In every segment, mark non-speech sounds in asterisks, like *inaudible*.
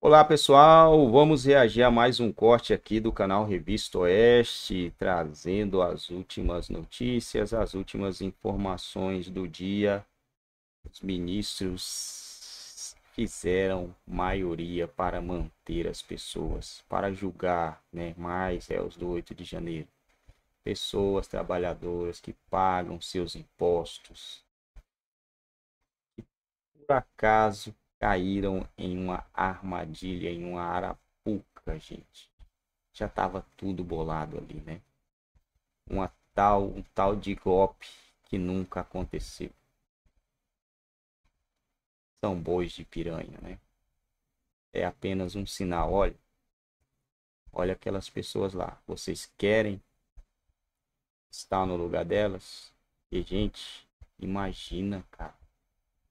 Olá pessoal, vamos reagir a mais um corte aqui do canal Revista Oeste, trazendo as últimas notícias, as últimas informações do dia. Os ministros fizeram maioria para manter as pessoas, para julgar né, mais é, os do 8 de janeiro. Pessoas trabalhadoras que pagam seus impostos. por acaso caíram em uma armadilha, em uma arapuca, gente. Já estava tudo bolado ali, né? Uma tal, um tal de golpe que nunca aconteceu. São bois de piranha, né? É apenas um sinal, olha. Olha aquelas pessoas lá. Vocês querem estar no lugar delas? E, gente, imagina, cara.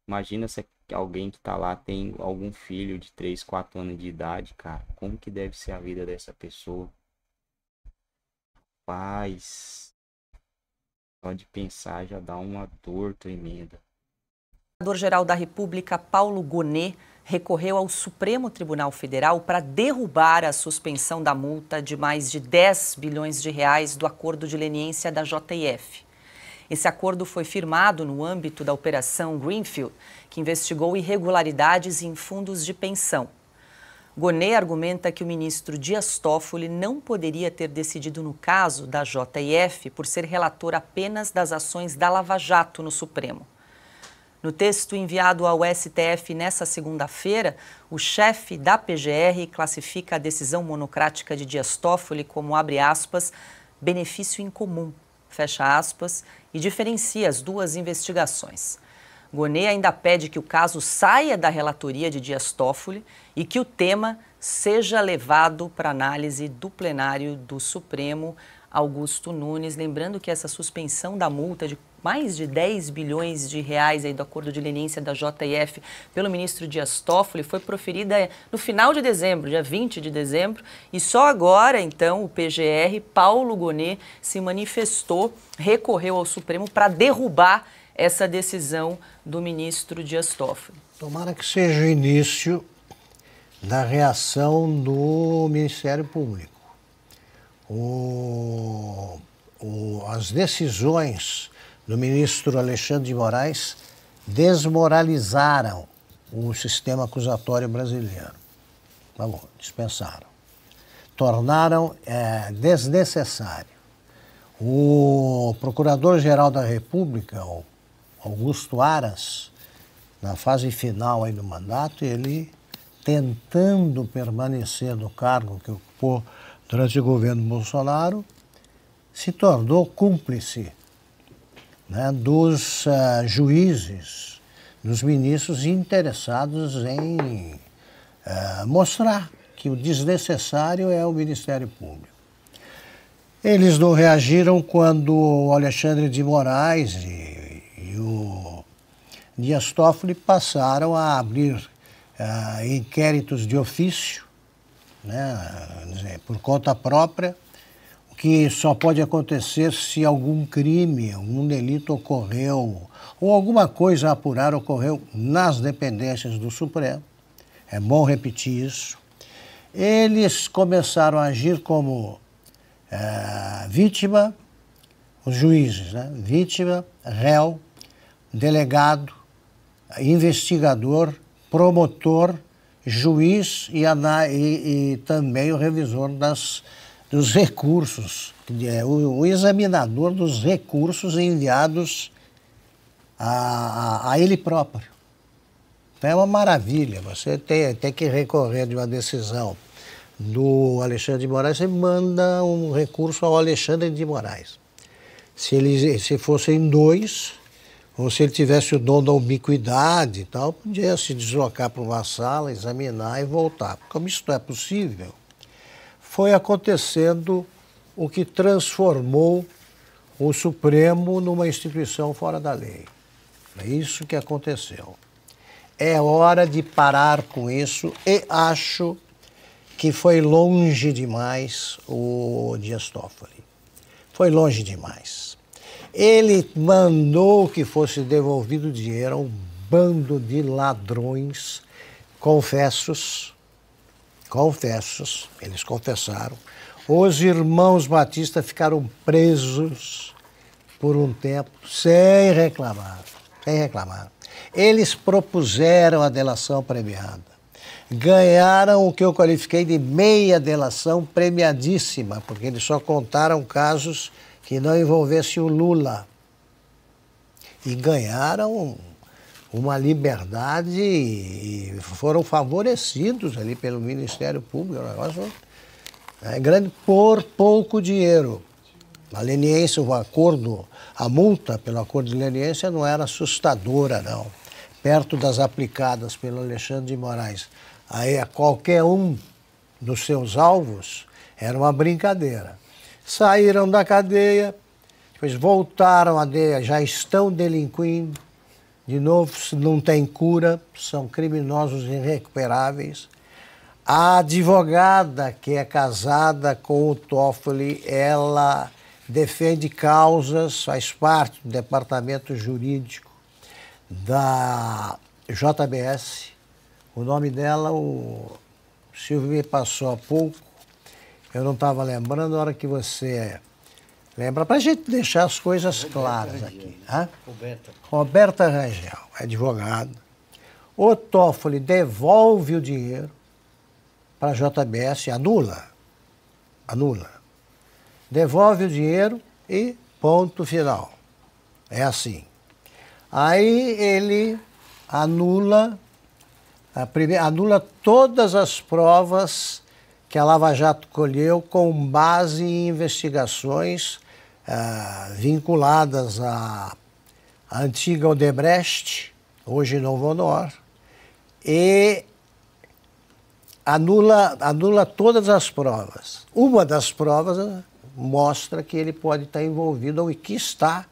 Imagina se que alguém que tá lá tem algum filho de 3, 4 anos de idade, cara. Como que deve ser a vida dessa pessoa? Paz. Só de pensar já dá uma dor tremenda. O governador geral da República, Paulo Gonet, recorreu ao Supremo Tribunal Federal para derrubar a suspensão da multa de mais de 10 bilhões de reais do acordo de leniência da JF. Esse acordo foi firmado no âmbito da Operação Greenfield, que investigou irregularidades em fundos de pensão. Gonet argumenta que o ministro Dias Toffoli não poderia ter decidido no caso da JF por ser relator apenas das ações da Lava Jato no Supremo. No texto enviado ao STF nesta segunda-feira, o chefe da PGR classifica a decisão monocrática de Dias Toffoli como, abre aspas, benefício incomum, fecha aspas, e diferencia as duas investigações. Gonet ainda pede que o caso saia da relatoria de Dias Toffoli e que o tema seja levado para análise do plenário do Supremo Augusto Nunes. Lembrando que essa suspensão da multa de mais de 10 bilhões de reais aí do acordo de leniência da JF pelo ministro Dias Toffoli foi proferida no final de dezembro, dia 20 de dezembro, e só agora, então, o PGR Paulo Gonet se manifestou, recorreu ao Supremo para derrubar essa decisão do ministro Dias Toffoli. Tomara que seja o início da reação do Ministério Público. O, o, as decisões do ministro Alexandre de Moraes desmoralizaram o sistema acusatório brasileiro. Tá bom, dispensaram. Tornaram é, desnecessário. O Procurador-Geral da República, o Augusto Aras, na fase final aí do mandato, ele tentando permanecer no cargo que ocupou durante o governo Bolsonaro, se tornou cúmplice né, dos uh, juízes, dos ministros interessados em uh, mostrar que o desnecessário é o Ministério Público. Eles não reagiram quando o Alexandre de Moraes e Dias Toffoli passaram a abrir ah, inquéritos de ofício, né, dizer, por conta própria, o que só pode acontecer se algum crime, algum delito ocorreu, ou alguma coisa a apurar ocorreu nas dependências do Supremo. É bom repetir isso. Eles começaram a agir como eh, vítima, os juízes, né? vítima, réu, delegado, investigador, promotor, juiz e, e, e também o revisor das, dos recursos, é o, o examinador dos recursos enviados a, a, a ele próprio. Então é uma maravilha, você tem, tem que recorrer de uma decisão do Alexandre de Moraes, você manda um recurso ao Alexandre de Moraes. Se, ele, se fossem dois, ou se ele tivesse o dom da ubiquidade e tal, podia se deslocar para uma sala, examinar e voltar. Como isso não é possível, foi acontecendo o que transformou o Supremo numa instituição fora da lei. É isso que aconteceu. É hora de parar com isso e acho que foi longe demais o Dias Toffoli. Foi longe demais. Ele mandou que fosse devolvido o dinheiro a um bando de ladrões confessos, confessos, eles confessaram. Os irmãos Batista ficaram presos por um tempo sem reclamar, sem reclamar. Eles propuseram a delação premiada. Ganharam o que eu qualifiquei de meia delação premiadíssima, porque eles só contaram casos que não envolvesse o Lula. E ganharam uma liberdade e foram favorecidos ali pelo Ministério Público. É um negócio é grande por pouco dinheiro. A leniência, o acordo, a multa pelo acordo de leniência não era assustadora, não. Perto das aplicadas pelo Alexandre de Moraes. Aí a qualquer um dos seus alvos era uma brincadeira saíram da cadeia, depois voltaram à cadeia, já estão delinquindo, de novo não tem cura, são criminosos irrecuperáveis. A advogada que é casada com o Toffoli, ela defende causas, faz parte do departamento jurídico da JBS. O nome dela, o Silvio me passou há pouco, eu não estava lembrando a hora que você lembra, para a gente deixar as coisas Roberta claras Rangel, aqui. Né? Roberta. Roberta Rangel, advogada. O Toffoli devolve o dinheiro para a JBS, anula. Anula. Devolve o dinheiro e ponto final. É assim. Aí ele anula, a primeira, anula todas as provas que a Lava Jato colheu com base em investigações uh, vinculadas à, antiga Odebrecht, hoje Novo Honor, e anula, anula todas as provas. Uma das provas né, mostra que ele pode estar envolvido, ou que está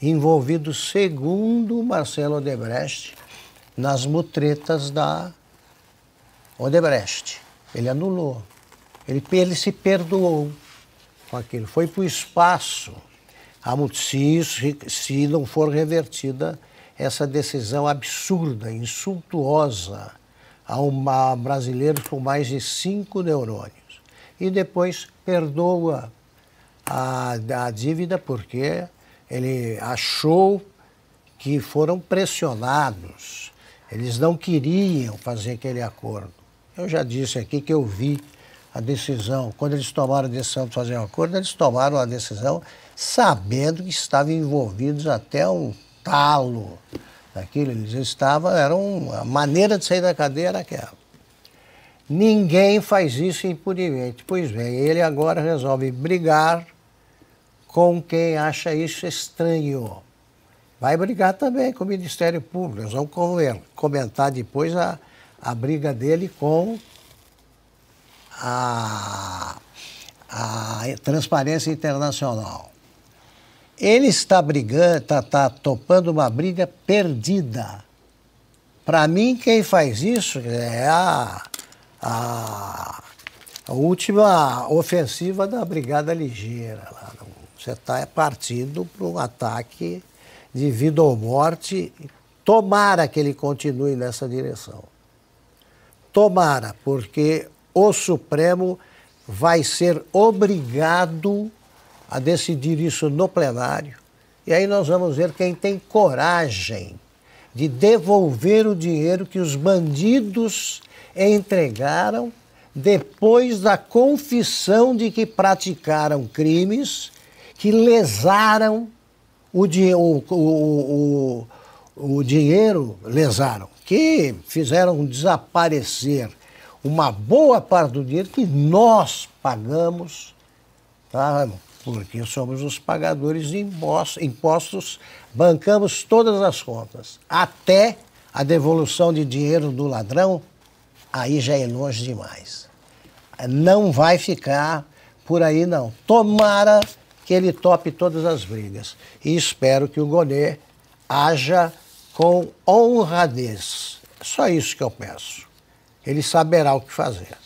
envolvido, segundo Marcelo Odebrecht, nas mutretas da Odebrecht. Ele anulou. Ele, ele se perdoou com aquilo. Foi para o espaço. Se, se não for revertida essa decisão absurda, insultuosa a, um brasileiro com mais de cinco neurônios. E depois perdoa a, a dívida porque ele achou que foram pressionados. Eles não queriam fazer aquele acordo. Eu já disse aqui que eu vi a decisão, quando eles tomaram a decisão de fazer um acordo, eles tomaram a decisão sabendo que estavam envolvidos até o talo daquilo. Eles estavam, era uma maneira de sair da cadeia era aquela. Ninguém faz isso impunemente. Pois bem, ele agora resolve brigar com quem acha isso estranho. Vai brigar também com o Ministério Público. Nós vamos comentar depois a, a briga dele com a, a Transparência Internacional. Ele está brigando, está, está topando uma briga perdida. Para mim, quem faz isso é a, a, a última ofensiva da Brigada Ligeira. Você está é partindo para um ataque de vida ou morte. Tomara que ele continue nessa direção. Tomara, porque o Supremo vai ser obrigado a decidir isso no plenário. E aí nós vamos ver quem tem coragem de devolver o dinheiro que os bandidos entregaram depois da confissão de que praticaram crimes que lesaram o, o, o, o dinheiro, lesaram que fizeram desaparecer uma boa parte do dinheiro que nós pagamos, tá? porque somos os pagadores de impostos, bancamos todas as contas, até a devolução de dinheiro do ladrão, aí já é longe demais. Não vai ficar por aí, não. Tomara que ele tope todas as brigas. E espero que o Gonet haja com honradez. É só isso que eu peço. Ele saberá o que fazer.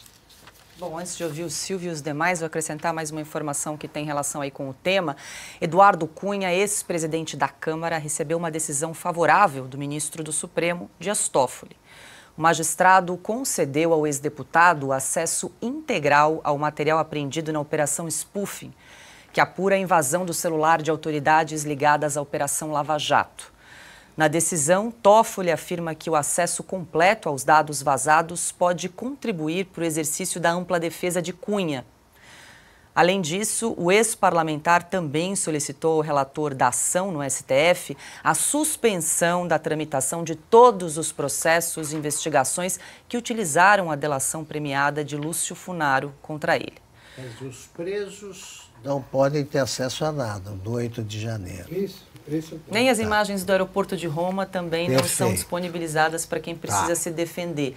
Bom, antes de ouvir o Silvio e os demais, vou acrescentar mais uma informação que tem relação aí com o tema. Eduardo Cunha, ex-presidente da Câmara, recebeu uma decisão favorável do ministro do Supremo, Dias Toffoli. O magistrado concedeu ao ex-deputado acesso integral ao material apreendido na Operação Spoofing, que apura a invasão do celular de autoridades ligadas à Operação Lava Jato. Na decisão, Toffoli afirma que o acesso completo aos dados vazados pode contribuir para o exercício da ampla defesa de Cunha. Além disso, o ex-parlamentar também solicitou ao relator da ação no STF a suspensão da tramitação de todos os processos e investigações que utilizaram a delação premiada de Lúcio Funaro contra ele. Mas os presos não podem ter acesso a nada do 8 de janeiro. Isso, isso. Nem as tá. imagens do aeroporto de Roma também Perfeito. não são disponibilizadas para quem tá. precisa tá. se defender.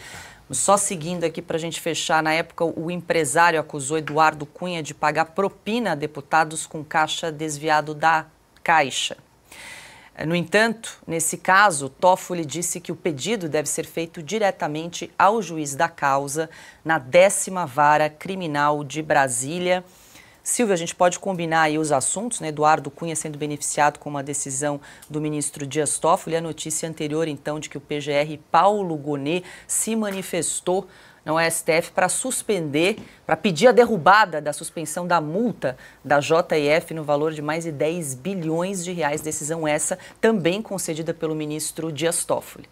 Só seguindo aqui para a gente fechar, na época o empresário acusou Eduardo Cunha de pagar propina a deputados com caixa desviado da Caixa. Eh, no entanto, nesse caso, Toffoli disse que o pedido deve ser feito diretamente ao juiz da causa, na décima vara criminal de Brasília. Silvio, a gente pode combinar aí os assuntos, né? Eduardo Cunha sendo beneficiado com uma decisão do ministro Dias Toffoli, a notícia anterior, então, de que o PGR Paulo Gonet se manifestou no STF para suspender, para pedir a derrubada da suspensão da multa da JF no valor de mais de 10 bilhões de reais, decisão essa também concedida pelo ministro Dias Toffoli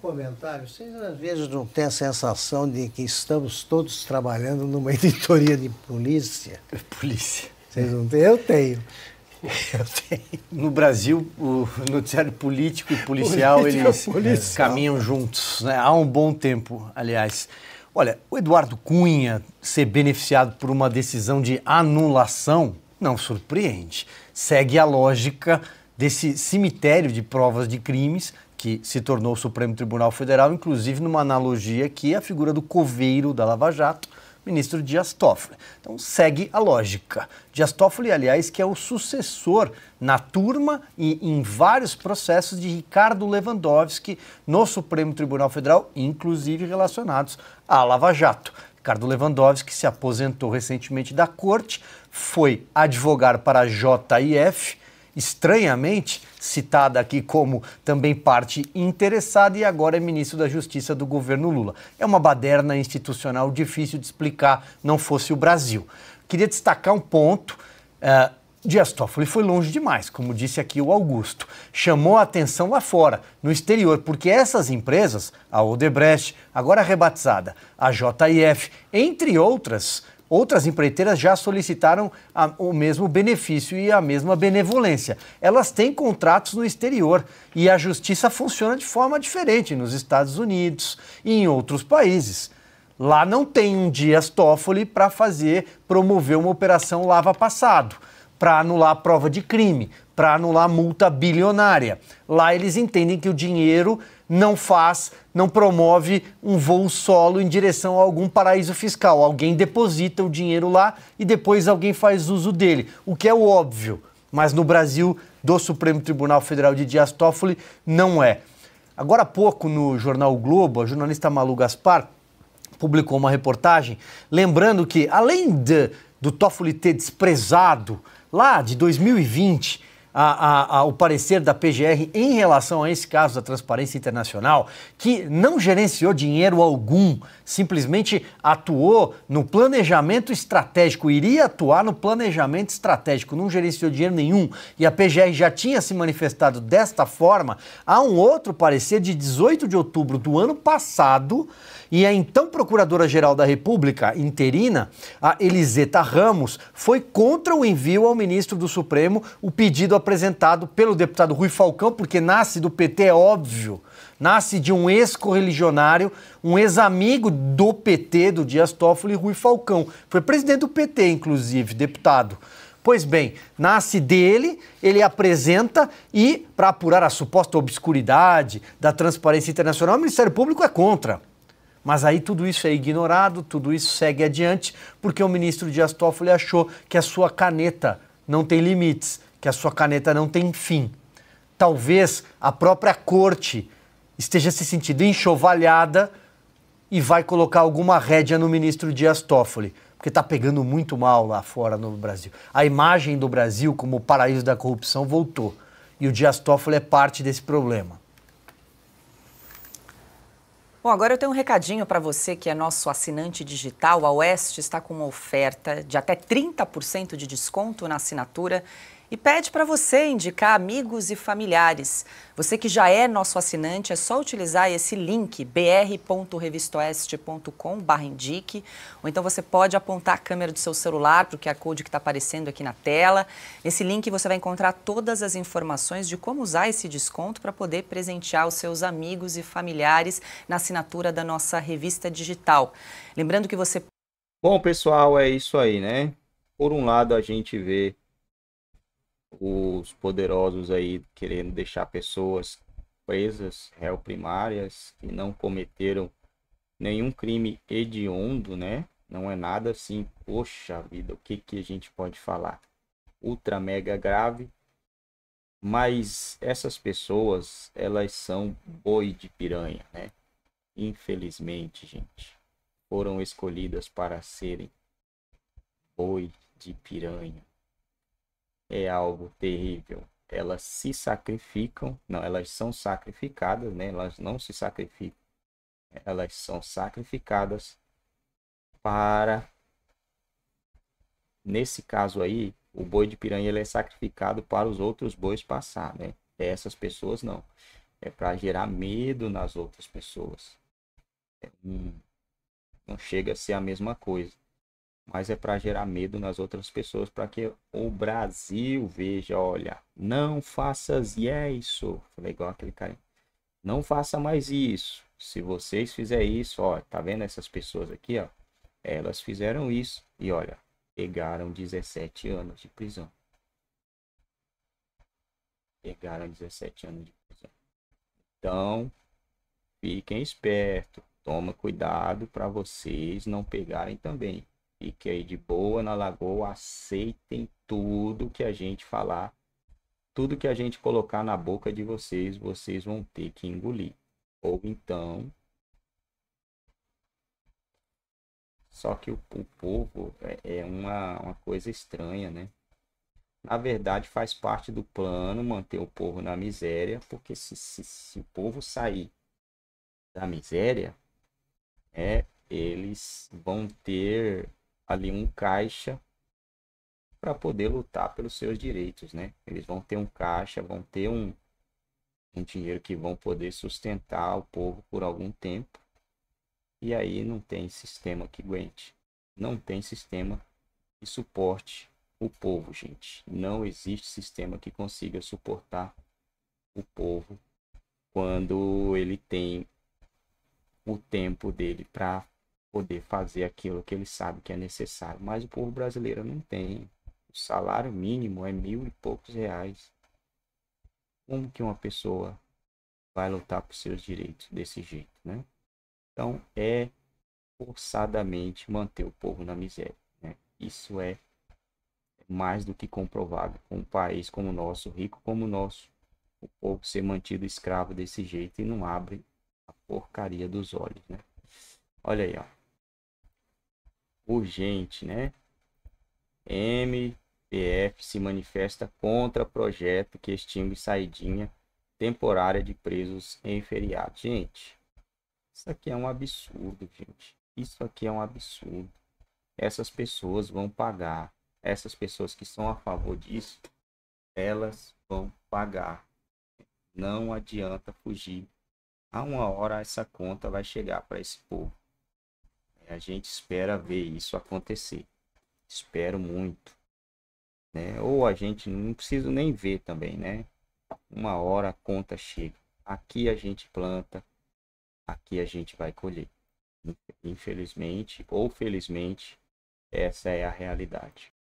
comentário, vocês às vezes não têm a sensação de que estamos todos trabalhando numa *laughs* editoria de polícia? Polícia. Vocês não têm? Eu tenho. *laughs* Eu tenho. No Brasil, o noticiário político e policial, eles né, policial. caminham juntos, né? Há um bom tempo, aliás. Olha, o Eduardo Cunha ser beneficiado por uma decisão de anulação não surpreende. Segue a lógica desse cemitério de provas de crimes que se tornou o Supremo Tribunal Federal, inclusive numa analogia que é a figura do coveiro da Lava Jato, ministro Dias Toffoli. Então segue a lógica. Dias Toffoli, aliás, que é o sucessor na turma e em vários processos de Ricardo Lewandowski no Supremo Tribunal Federal, inclusive relacionados à Lava Jato. Ricardo Lewandowski se aposentou recentemente da corte, foi advogar para a JIF, estranhamente citada aqui como também parte interessada e agora é ministro da Justiça do governo Lula. É uma baderna institucional difícil de explicar, não fosse o Brasil. Queria destacar um ponto. Uh, Dias Toffoli foi longe demais, como disse aqui o Augusto. Chamou a atenção lá fora, no exterior, porque essas empresas, a Odebrecht, agora rebatizada, a JIF, entre outras, Outras empreiteiras já solicitaram a, o mesmo benefício e a mesma benevolência. Elas têm contratos no exterior e a justiça funciona de forma diferente nos Estados Unidos e em outros países. Lá não tem um Dias Toffoli para fazer promover uma operação lava passado, para anular a prova de crime, para anular multa bilionária. Lá eles entendem que o dinheiro não faz, não promove um voo solo em direção a algum paraíso fiscal. Alguém deposita o dinheiro lá e depois alguém faz uso dele, o que é óbvio, mas no Brasil do Supremo Tribunal Federal de Dias Toffoli não é. Agora há pouco no jornal o Globo, a jornalista Malu Gaspar publicou uma reportagem lembrando que além de, do Toffoli ter desprezado lá de 2020 a, a, a, o parecer da PGR em relação a esse caso da Transparência Internacional, que não gerenciou dinheiro algum, simplesmente atuou no planejamento estratégico, iria atuar no planejamento estratégico, não gerenciou dinheiro nenhum, e a PGR já tinha se manifestado desta forma, há um outro parecer de 18 de outubro do ano passado, e a então Procuradora-Geral da República, interina, a Eliseta Ramos, foi contra o envio ao ministro do Supremo o pedido apresentado pelo deputado Rui Falcão, porque nasce do PT, é óbvio. Nasce de um ex-correligionário, um ex-amigo do PT, do Dias Toffoli, Rui Falcão. Foi presidente do PT, inclusive, deputado. Pois bem, nasce dele, ele apresenta e, para apurar a suposta obscuridade da transparência internacional, o Ministério Público é contra. Mas aí tudo isso é ignorado, tudo isso segue adiante, porque o ministro Dias Toffoli achou que a sua caneta não tem limites que a sua caneta não tem fim. Talvez a própria corte esteja se sentindo enxovalhada e vai colocar alguma rédea no ministro Dias Toffoli, porque está pegando muito mal lá fora no Brasil. A imagem do Brasil como o paraíso da corrupção voltou. E o Dias Toffoli é parte desse problema. Bom, agora eu tenho um recadinho para você que é nosso assinante digital. A Oeste está com uma oferta de até 30% de desconto na assinatura e pede para você indicar amigos e familiares. Você que já é nosso assinante, é só utilizar esse link br.revistoeste.com/indique, ou então você pode apontar a câmera do seu celular para o QR Code que está aparecendo aqui na tela. Nesse link você vai encontrar todas as informações de como usar esse desconto para poder presentear os seus amigos e familiares na assinatura da nossa revista digital. Lembrando que você Bom, pessoal, é isso aí, né? Por um lado, a gente vê os poderosos aí querendo deixar pessoas presas, réu primárias, que não cometeram nenhum crime hediondo, né? Não é nada assim, poxa vida, o que, que a gente pode falar? Ultra mega grave. Mas essas pessoas, elas são boi de piranha, né? Infelizmente, gente, foram escolhidas para serem boi de piranha é algo terrível. Elas se sacrificam, não, elas são sacrificadas, né? Elas não se sacrificam. Elas são sacrificadas para nesse caso aí, o boi de piranha ele é sacrificado para os outros bois passar, né? Essas pessoas não. É para gerar medo nas outras pessoas. É, não chega a ser a mesma coisa mas é para gerar medo nas outras pessoas, para que o Brasil veja, olha, não faças isso. Falei igual aquele cara. Não faça mais isso. Se vocês fizerem isso, ó, tá vendo essas pessoas aqui, ó? Elas fizeram isso e olha, pegaram 17 anos de prisão. Pegaram 17 anos de prisão. Então, fiquem espertos, toma cuidado para vocês não pegarem também. Fique aí de boa na lagoa, aceitem tudo que a gente falar, tudo que a gente colocar na boca de vocês, vocês vão ter que engolir. Ou então. Só que o, o povo é, é uma, uma coisa estranha, né? na verdade faz parte do plano manter o povo na miséria, porque se, se, se o povo sair da miséria, é, eles vão ter ali um caixa para poder lutar pelos seus direitos, né? Eles vão ter um caixa, vão ter um, um dinheiro que vão poder sustentar o povo por algum tempo. E aí não tem sistema que aguente, não tem sistema que suporte o povo, gente. Não existe sistema que consiga suportar o povo quando ele tem o tempo dele para poder fazer aquilo que ele sabe que é necessário. Mas o povo brasileiro não tem. O salário mínimo é mil e poucos reais. Como que uma pessoa vai lutar por seus direitos desse jeito, né? Então é forçadamente manter o povo na miséria. Né? Isso é mais do que comprovado um país como o nosso, rico como o nosso, o povo ser mantido escravo desse jeito e não abre a porcaria dos olhos, né? Olha aí, ó urgente, né? MPF se manifesta contra projeto que extingue saidinha temporária de presos em feriado. Gente, isso aqui é um absurdo, gente. Isso aqui é um absurdo. Essas pessoas vão pagar. Essas pessoas que são a favor disso, elas vão pagar. Não adianta fugir. A uma hora essa conta vai chegar para esse povo. A gente espera ver isso acontecer. Espero muito. Né? Ou a gente não precisa nem ver também, né? Uma hora a conta chega. Aqui a gente planta, aqui a gente vai colher. Infelizmente ou felizmente, essa é a realidade.